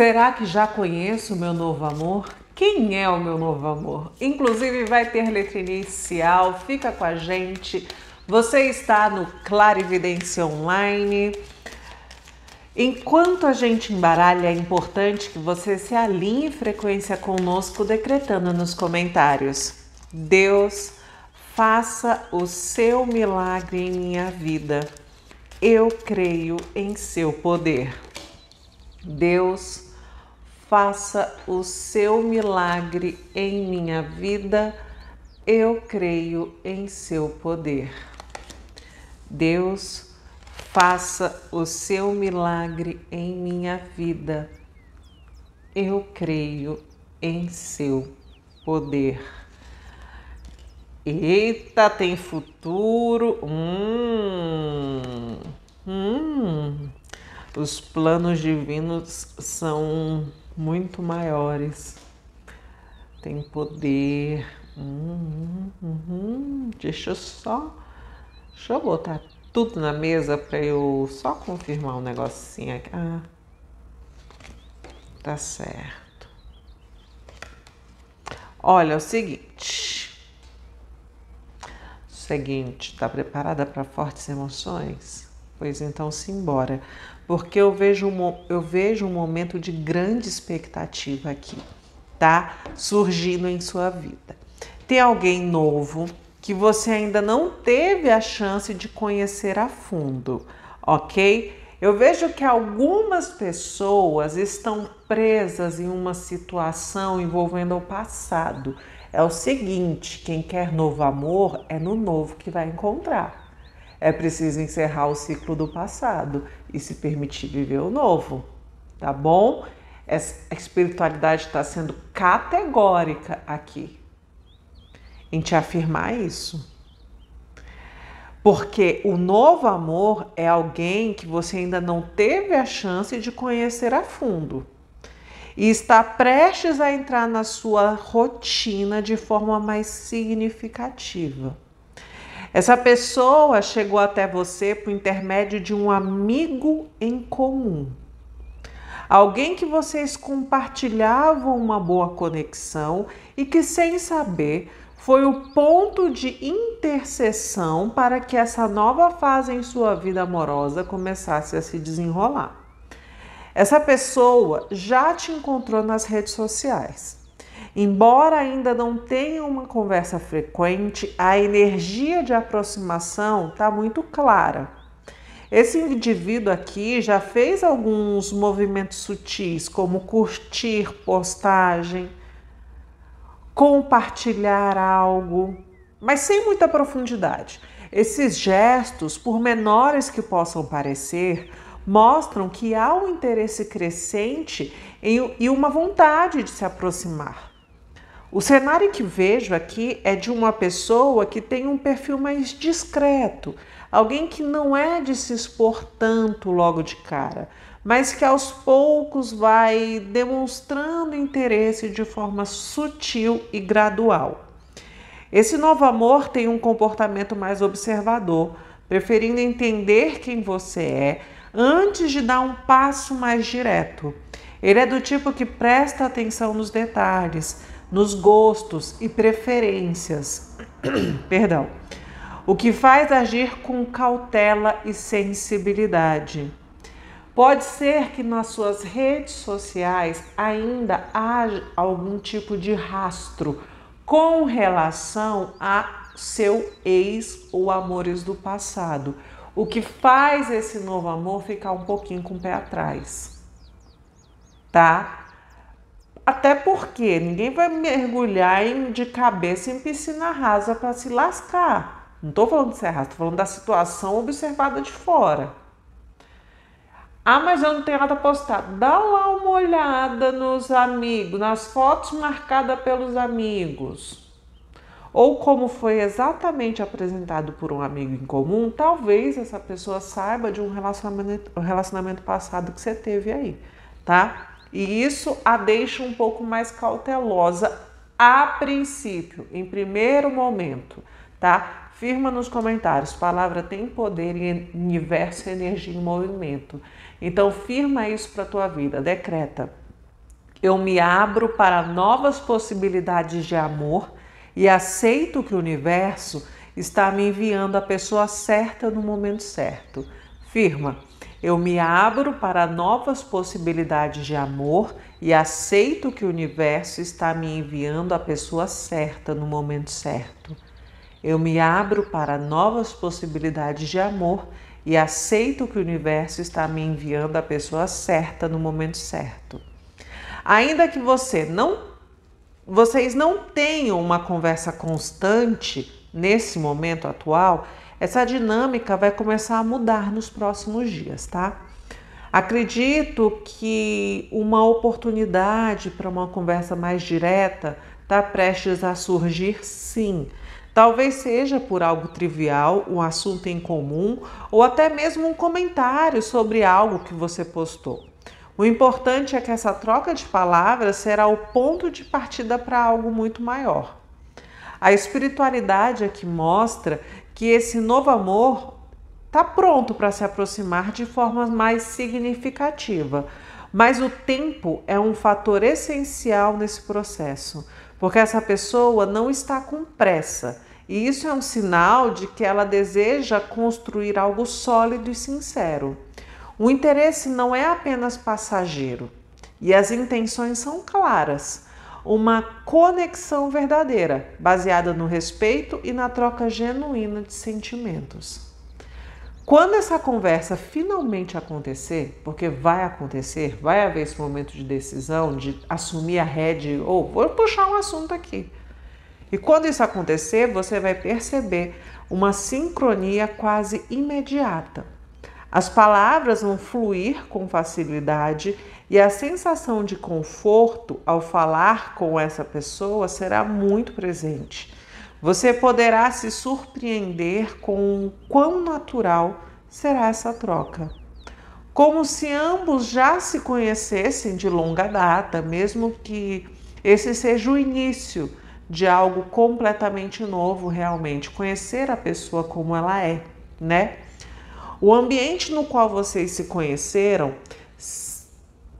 Será que já conheço o meu novo amor? Quem é o meu novo amor? Inclusive vai ter letra inicial, fica com a gente. Você está no Clarividência Online. Enquanto a gente embaralha, é importante que você se alinhe frequência conosco, decretando nos comentários: Deus, faça o seu milagre em minha vida. Eu creio em seu poder. Deus, faça o seu milagre em minha vida, eu creio em seu poder. Deus, faça o seu milagre em minha vida, eu creio em seu poder. Eita, tem futuro. Hum, hum. Os planos divinos são muito maiores. Tem poder. Hum, hum, hum. Deixa eu só. Deixa eu botar tudo na mesa para eu só confirmar um negocinho aqui. Ah, tá certo. Olha, é o seguinte. seguinte, tá preparada para fortes emoções? Pois então, simbora, porque eu vejo um, eu vejo um momento de grande expectativa aqui, tá? Surgindo em sua vida. Tem alguém novo que você ainda não teve a chance de conhecer a fundo, ok? Eu vejo que algumas pessoas estão presas em uma situação envolvendo o passado. É o seguinte: quem quer novo amor é no novo que vai encontrar. É preciso encerrar o ciclo do passado e se permitir viver o novo, tá bom? A espiritualidade está sendo categórica aqui em te afirmar isso. Porque o novo amor é alguém que você ainda não teve a chance de conhecer a fundo e está prestes a entrar na sua rotina de forma mais significativa. Essa pessoa chegou até você por intermédio de um amigo em comum. Alguém que vocês compartilhavam uma boa conexão e que, sem saber, foi o ponto de intercessão para que essa nova fase em sua vida amorosa começasse a se desenrolar. Essa pessoa já te encontrou nas redes sociais Embora ainda não tenha uma conversa frequente, a energia de aproximação está muito clara. Esse indivíduo aqui já fez alguns movimentos sutis, como curtir postagem, compartilhar algo, mas sem muita profundidade. Esses gestos, por menores que possam parecer, mostram que há um interesse crescente e uma vontade de se aproximar. O cenário que vejo aqui é de uma pessoa que tem um perfil mais discreto, alguém que não é de se expor tanto logo de cara, mas que aos poucos vai demonstrando interesse de forma sutil e gradual. Esse novo amor tem um comportamento mais observador, preferindo entender quem você é antes de dar um passo mais direto. Ele é do tipo que presta atenção nos detalhes nos gostos e preferências. Perdão. O que faz agir com cautela e sensibilidade. Pode ser que nas suas redes sociais ainda haja algum tipo de rastro com relação a seu ex ou amores do passado, o que faz esse novo amor ficar um pouquinho com o pé atrás, tá? Até porque ninguém vai mergulhar de cabeça em piscina rasa para se lascar. Não estou falando de ser rasa, estou falando da situação observada de fora. Ah, mas eu não tenho nada postado. Dá lá uma olhada nos amigos, nas fotos marcadas pelos amigos. Ou como foi exatamente apresentado por um amigo em comum, talvez essa pessoa saiba de um relacionamento, um relacionamento passado que você teve aí, tá? E isso a deixa um pouco mais cautelosa a princípio, em primeiro momento, tá? Firma nos comentários, palavra tem poder e universo, energia em movimento. Então firma isso para tua vida, decreta. Eu me abro para novas possibilidades de amor e aceito que o universo está me enviando a pessoa certa no momento certo. Firma. Eu me abro para novas possibilidades de amor e aceito que o universo está me enviando a pessoa certa no momento certo. Eu me abro para novas possibilidades de amor e aceito que o universo está me enviando a pessoa certa no momento certo. Ainda que você não vocês não tenham uma conversa constante nesse momento atual, essa dinâmica vai começar a mudar nos próximos dias, tá? Acredito que uma oportunidade para uma conversa mais direta está prestes a surgir, sim. Talvez seja por algo trivial, um assunto em comum ou até mesmo um comentário sobre algo que você postou. O importante é que essa troca de palavras será o ponto de partida para algo muito maior. A espiritualidade aqui é mostra que esse novo amor está pronto para se aproximar de forma mais significativa. Mas o tempo é um fator essencial nesse processo, porque essa pessoa não está com pressa. E isso é um sinal de que ela deseja construir algo sólido e sincero. O interesse não é apenas passageiro e as intenções são claras uma conexão verdadeira, baseada no respeito e na troca genuína de sentimentos. Quando essa conversa finalmente acontecer, porque vai acontecer, vai haver esse momento de decisão, de assumir a rede, ou vou puxar um assunto aqui. E quando isso acontecer, você vai perceber uma sincronia quase imediata. As palavras vão fluir com facilidade e a sensação de conforto ao falar com essa pessoa será muito presente. Você poderá se surpreender com o quão natural será essa troca. Como se ambos já se conhecessem de longa data, mesmo que esse seja o início de algo completamente novo, realmente. Conhecer a pessoa como ela é, né? O ambiente no qual vocês se conheceram,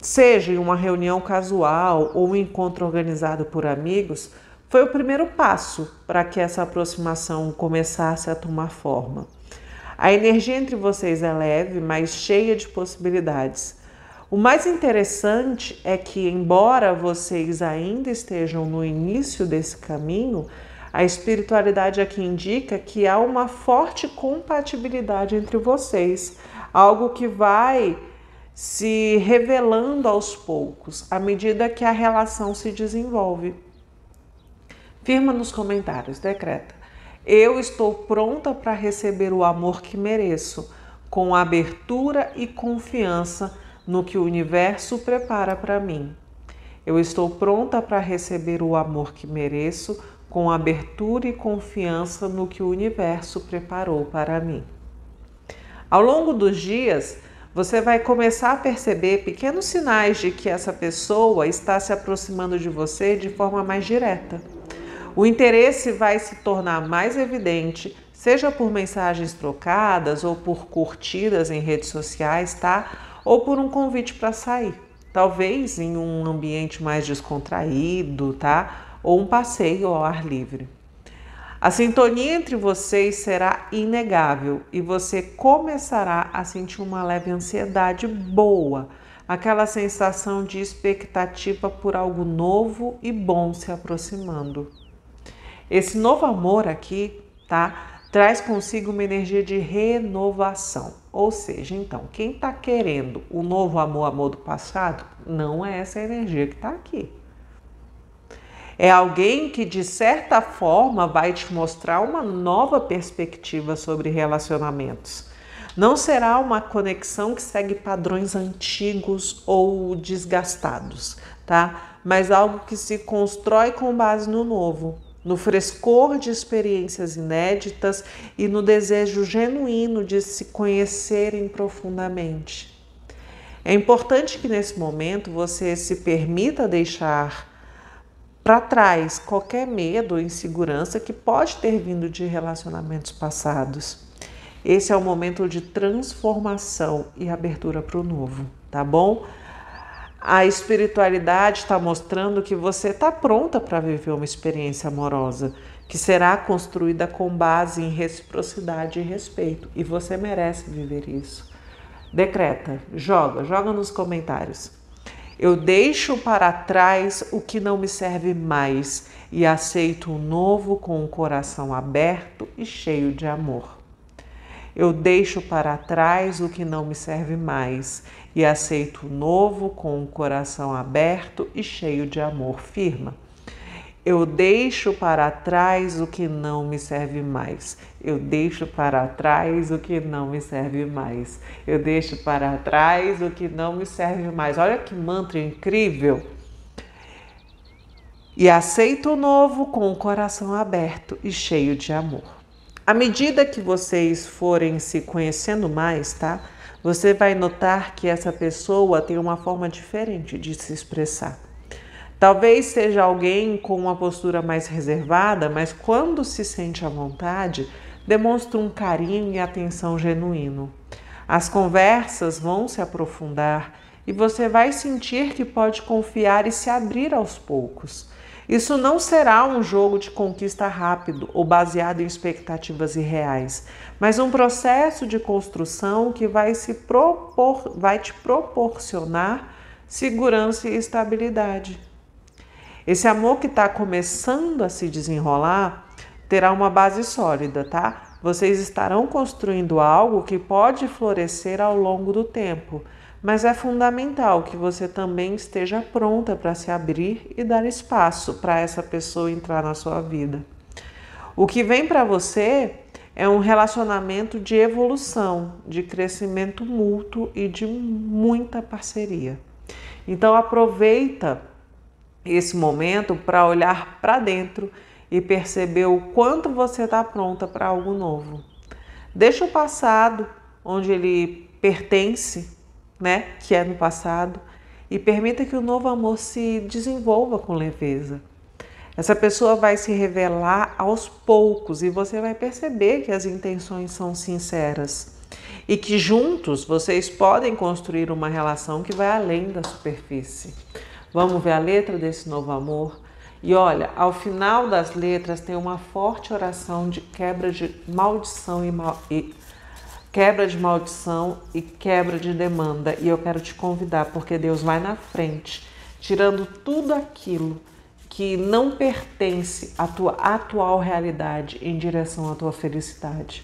seja em uma reunião casual ou um encontro organizado por amigos, foi o primeiro passo para que essa aproximação começasse a tomar forma. A energia entre vocês é leve, mas cheia de possibilidades. O mais interessante é que, embora vocês ainda estejam no início desse caminho, a espiritualidade aqui é indica que há uma forte compatibilidade entre vocês, algo que vai se revelando aos poucos, à medida que a relação se desenvolve. Firma nos comentários, decreta. Eu estou pronta para receber o amor que mereço, com abertura e confiança no que o universo prepara para mim. Eu estou pronta para receber o amor que mereço, com abertura e confiança no que o universo preparou para mim. Ao longo dos dias, você vai começar a perceber pequenos sinais de que essa pessoa está se aproximando de você de forma mais direta. O interesse vai se tornar mais evidente, seja por mensagens trocadas ou por curtidas em redes sociais, tá? Ou por um convite para sair. Talvez em um ambiente mais descontraído, tá? ou um passeio ao ar livre. A sintonia entre vocês será inegável e você começará a sentir uma leve ansiedade boa, aquela sensação de expectativa por algo novo e bom se aproximando. Esse novo amor aqui, tá? Traz consigo uma energia de renovação. Ou seja, então, quem está querendo o novo amor, amor do passado, não é essa energia que está aqui. É alguém que, de certa forma, vai te mostrar uma nova perspectiva sobre relacionamentos. Não será uma conexão que segue padrões antigos ou desgastados, tá? Mas algo que se constrói com base no novo, no frescor de experiências inéditas e no desejo genuíno de se conhecerem profundamente. É importante que nesse momento você se permita deixar para trás qualquer medo ou insegurança que pode ter vindo de relacionamentos passados. Esse é o momento de transformação e abertura para o novo, tá bom? A espiritualidade está mostrando que você está pronta para viver uma experiência amorosa, que será construída com base em reciprocidade e respeito, e você merece viver isso. Decreta, joga, joga nos comentários. Eu deixo para trás o que não me serve mais e aceito o novo com o coração aberto e cheio de amor. Eu deixo para trás o que não me serve mais e aceito o novo com o coração aberto e cheio de amor. Firma. Eu deixo para trás o que não me serve mais. Eu deixo para trás o que não me serve mais. Eu deixo para trás o que não me serve mais. Olha que mantra incrível! E aceito o novo com o coração aberto e cheio de amor. À medida que vocês forem se conhecendo mais, tá? Você vai notar que essa pessoa tem uma forma diferente de se expressar Talvez seja alguém com uma postura mais reservada, mas quando se sente à vontade, demonstra um carinho e atenção genuíno. As conversas vão se aprofundar e você vai sentir que pode confiar e se abrir aos poucos. Isso não será um jogo de conquista rápido ou baseado em expectativas irreais, mas um processo de construção que vai, se propor, vai te proporcionar segurança e estabilidade. Esse amor que está começando a se desenrolar terá uma base sólida, tá? Vocês estarão construindo algo que pode florescer ao longo do tempo, mas é fundamental que você também esteja pronta para se abrir e dar espaço para essa pessoa entrar na sua vida. O que vem para você é um relacionamento de evolução, de crescimento mútuo e de muita parceria. Então aproveita esse momento para olhar para dentro e perceber o quanto você está pronta para algo novo. Deixa o passado onde ele pertence, né, que é no passado, e permita que o novo amor se desenvolva com leveza. Essa pessoa vai se revelar aos poucos e você vai perceber que as intenções são sinceras e que juntos vocês podem construir uma relação que vai além da superfície. Vamos ver a letra desse novo amor. E olha, ao final das letras tem uma forte oração de quebra de maldição e, mal, e quebra de maldição e quebra de demanda. E eu quero te convidar, porque Deus vai na frente, tirando tudo aquilo que não pertence à tua atual realidade em direção à tua felicidade.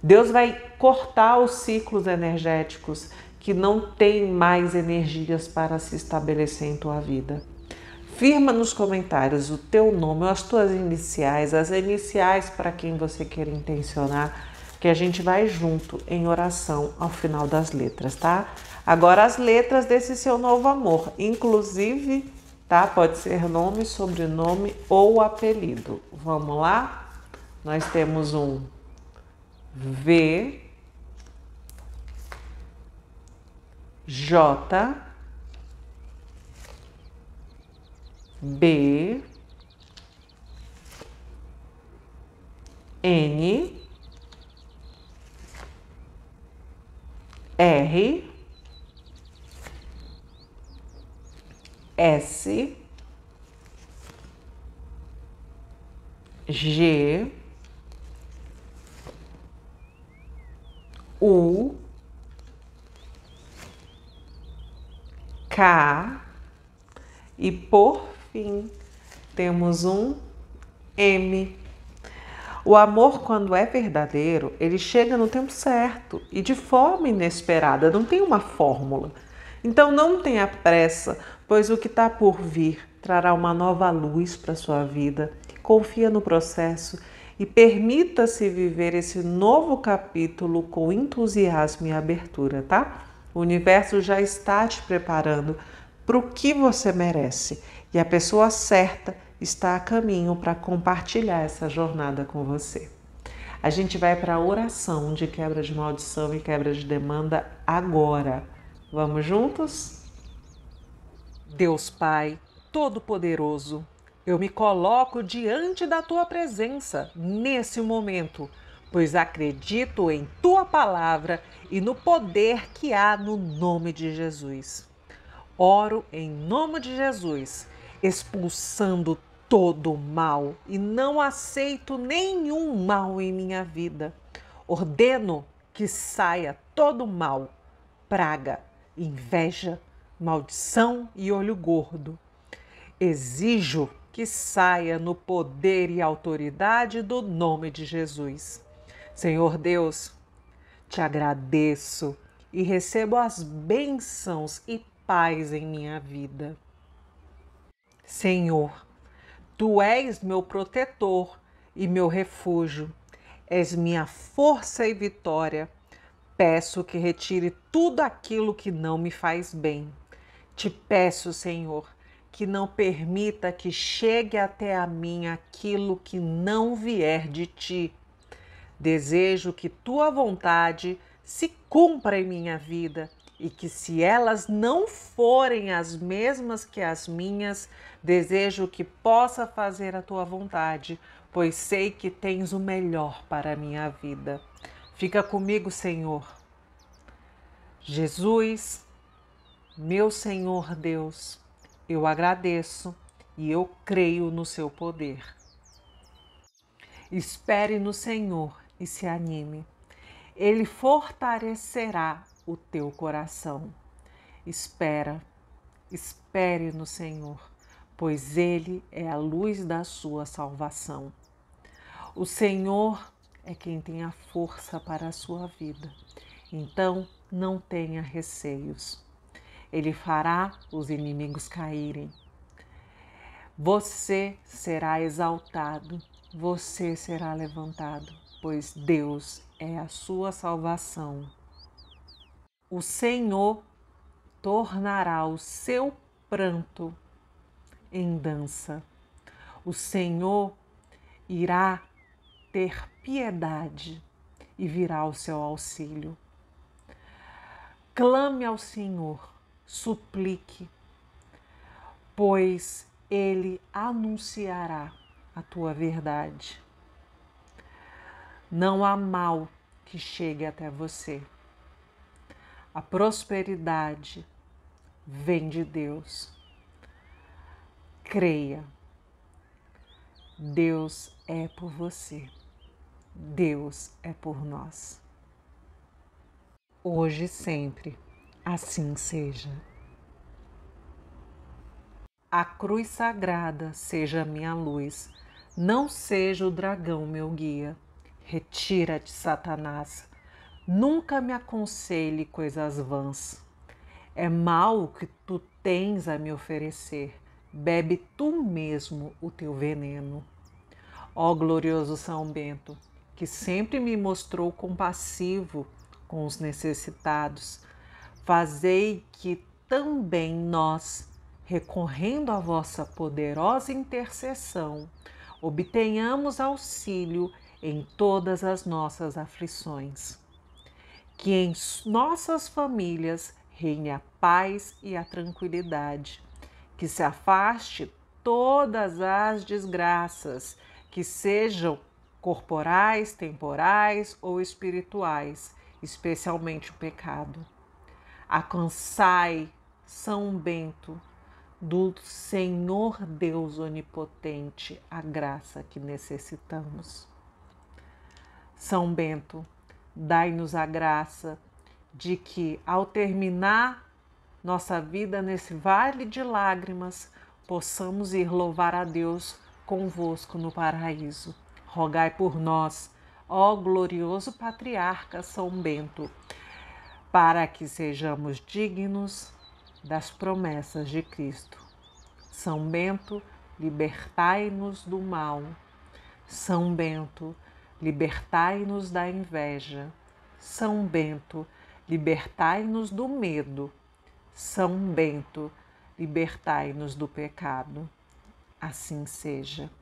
Deus vai cortar os ciclos energéticos que não tem mais energias para se estabelecer em tua vida. Firma nos comentários o teu nome, as tuas iniciais, as iniciais para quem você quer intencionar, que a gente vai junto em oração ao final das letras, tá? Agora as letras desse seu novo amor, inclusive, tá? Pode ser nome, sobrenome ou apelido. Vamos lá? Nós temos um V, J B N R S G U K. E por fim, temos um M. O amor, quando é verdadeiro, ele chega no tempo certo e de forma inesperada, não tem uma fórmula. Então não tenha pressa, pois o que está por vir trará uma nova luz para sua vida. Confia no processo e permita-se viver esse novo capítulo com entusiasmo e abertura, tá? O universo já está te preparando para o que você merece e a pessoa certa está a caminho para compartilhar essa jornada com você. A gente vai para a oração de quebra de maldição e quebra de demanda agora. Vamos juntos? Deus Pai Todo-Poderoso, eu me coloco diante da tua presença nesse momento pois acredito em tua palavra e no poder que há no nome de Jesus. Oro em nome de Jesus, expulsando todo o mal e não aceito nenhum mal em minha vida. Ordeno que saia todo mal, praga, inveja, maldição e olho gordo. Exijo que saia no poder e autoridade do nome de Jesus. Senhor Deus, te agradeço e recebo as bênçãos e paz em minha vida. Senhor, tu és meu protetor e meu refúgio, és minha força e vitória. Peço que retire tudo aquilo que não me faz bem. Te peço, Senhor, que não permita que chegue até a mim aquilo que não vier de ti Desejo que tua vontade se cumpra em minha vida e que, se elas não forem as mesmas que as minhas, desejo que possa fazer a tua vontade, pois sei que tens o melhor para a minha vida. Fica comigo, Senhor. Jesus, meu Senhor Deus, eu agradeço e eu creio no seu poder. Espere no Senhor e se anime. Ele fortalecerá o teu coração. Espera, espere no Senhor, pois Ele é a luz da sua salvação. O Senhor é quem tem a força para a sua vida. Então, não tenha receios. Ele fará os inimigos caírem. Você será exaltado, você será levantado pois Deus é a sua salvação. O Senhor tornará o seu pranto em dança. O Senhor irá ter piedade e virá ao seu auxílio. Clame ao Senhor, suplique, pois ele anunciará a tua verdade. Não há mal que chegue até você. A prosperidade vem de Deus. Creia. Deus é por você. Deus é por nós. Hoje e sempre, assim seja. A cruz sagrada seja minha luz, não seja o dragão meu guia retira de Satanás. Nunca me aconselhe coisas vãs. É mal o que tu tens a me oferecer. Bebe tu mesmo o teu veneno. Ó glorioso São Bento, que sempre me mostrou compassivo com os necessitados, fazei que também nós, recorrendo à vossa poderosa intercessão, obtenhamos auxílio em todas as nossas aflições. Que em nossas famílias reine a paz e a tranquilidade. Que se afaste todas as desgraças, que sejam corporais, temporais ou espirituais, especialmente o pecado. Alcançai São Bento do Senhor Deus Onipotente a graça que necessitamos. São Bento, dai-nos a graça de que, ao terminar nossa vida nesse vale de lágrimas, possamos ir louvar a Deus convosco no paraíso. Rogai por nós, ó glorioso patriarca São Bento, para que sejamos dignos das promessas de Cristo. São Bento, libertai-nos do mal. São Bento, libertai-nos da inveja. São Bento, libertai-nos do medo. São Bento, libertai-nos do pecado. Assim seja.